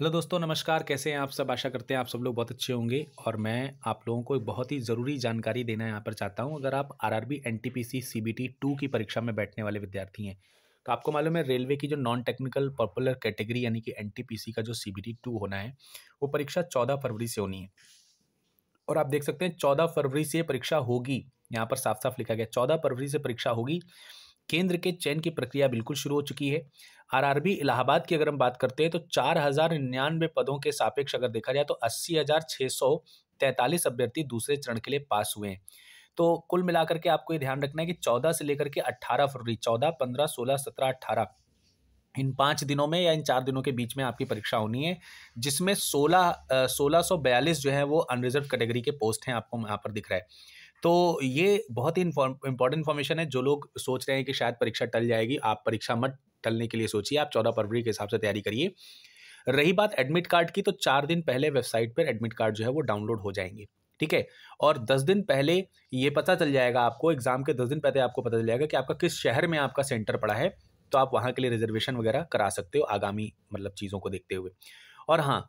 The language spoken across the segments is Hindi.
हेलो दोस्तों नमस्कार कैसे हैं आप सब आशा करते हैं आप सब लोग बहुत अच्छे होंगे और मैं आप लोगों को एक बहुत ही ज़रूरी जानकारी देना यहाँ पर चाहता हूँ अगर आप आरआरबी एनटीपीसी सीबीटी टू की परीक्षा में बैठने वाले विद्यार्थी हैं तो आपको मालूम है रेलवे की जो नॉन टेक्निकल पॉपुलर कैटेगरी यानी कि एन का जो सी टू होना है वो परीक्षा चौदह फरवरी से होनी है और आप देख सकते हैं चौदह फरवरी से परीक्षा होगी यहाँ पर साफ साफ लिखा गया चौदह फरवरी से परीक्षा होगी केंद्र के चयन की प्रक्रिया बिल्कुल शुरू हो चुकी है आरआरबी इलाहाबाद की अगर हम बात करते हैं तो चार हजार निन्यानवे पदों के सापेक्ष अगर देखा जाए तो अस्सी हजार छः सौ तैंतालीस अभ्यर्थी दूसरे चरण के लिए पास हुए हैं तो कुल मिलाकर के आपको ये ध्यान रखना है कि चौदह से लेकर के अट्ठारह फरवरी चौदह पंद्रह सोलह सत्रह अट्ठारह इन पाँच दिनों में या इन चार दिनों के बीच में आपकी परीक्षा होनी है जिसमें सोलह सोलह सौ बयालीस जो है वो अनरिजर्व कैटेगरी के पोस्ट हैं आपको यहाँ पर दिख रहा है तो ये बहुत ही इंपॉर्टेंट इन्फॉर्मेशन है जो लोग सोच रहे हैं कि शायद परीक्षा टल जाएगी आप परीक्षा मत टलने के लिए सोचिए आप चौदह फरवरी के हिसाब से तैयारी करिए रही बात एडमिट कार्ड की तो चार दिन पहले वेबसाइट पर एडमिट कार्ड जो है वो डाउनलोड हो जाएंगे ठीक है और दस दिन पहले ये पता चल जाएगा आपको एग्ज़ाम के दस दिन पहले आपको पता चल जाएगा कि आपका किस शहर में आपका सेंटर पड़ा है तो आप वहाँ के लिए रिजर्वेशन वगैरह करा सकते हो आगामी मतलब चीज़ों को देखते हुए और हाँ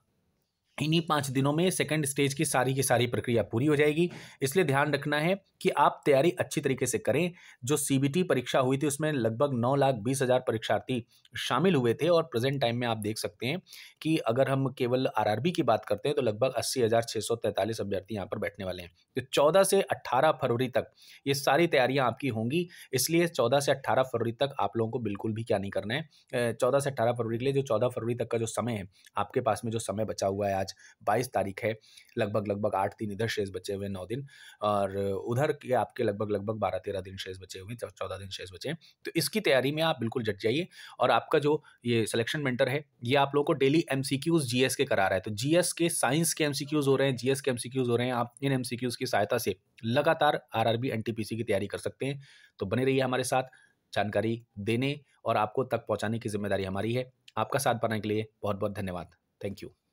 इन्हीं पाँच दिनों में सेकेंड स्टेज की सारी की सारी प्रक्रिया पूरी हो जाएगी इसलिए ध्यान रखना है कि आप तैयारी अच्छी तरीके से करें जो सी परीक्षा हुई थी उसमें लगभग नौ लाख बीस हज़ार परीक्षार्थी शामिल हुए थे और प्रेजेंट टाइम में आप देख सकते हैं कि अगर हम केवल आरआरबी की बात करते हैं तो लगभग अस्सी हज़ार छः सौ तैंतालीस अभ्यर्थी यहाँ पर बैठने वाले हैं तो चौदह से अट्ठारह फरवरी तक ये सारी तैयारियाँ आपकी होंगी इसलिए चौदह से अट्ठारह फरवरी तक आप लोगों को बिल्कुल भी क्या नहीं करना है चौदह से अट्ठारह फरवरी के लिए जो चौदह फरवरी तक का जो समय है आपके पास में जो समय बचा हुआ है आज बाईस तारीख है लगभग लगभग आठ दिन इधर शेष बचे हुए नौ दिन और उधर के आपके लगभग लगभग बारह तेरह दिन शेष बचे हुए हैं चौदह दिन शेष बचे हैं तो इसकी तैयारी में आप बिल्कुल जट जाइए और आपका जो ये सिलेक्शन मेंटर है ये आप लोगों को डेली एम सी के करा रहा है तो जी के साइंस के एम हो रहे हैं जी के एम हो रहे हैं आप इन एम की सहायता से लगातार आर आर की तैयारी कर सकते हैं तो बने रहिए हमारे साथ जानकारी देने और आपको तक पहुंचाने की जिम्मेदारी हमारी है आपका साथ पाने के लिए बहुत बहुत धन्यवाद थैंक यू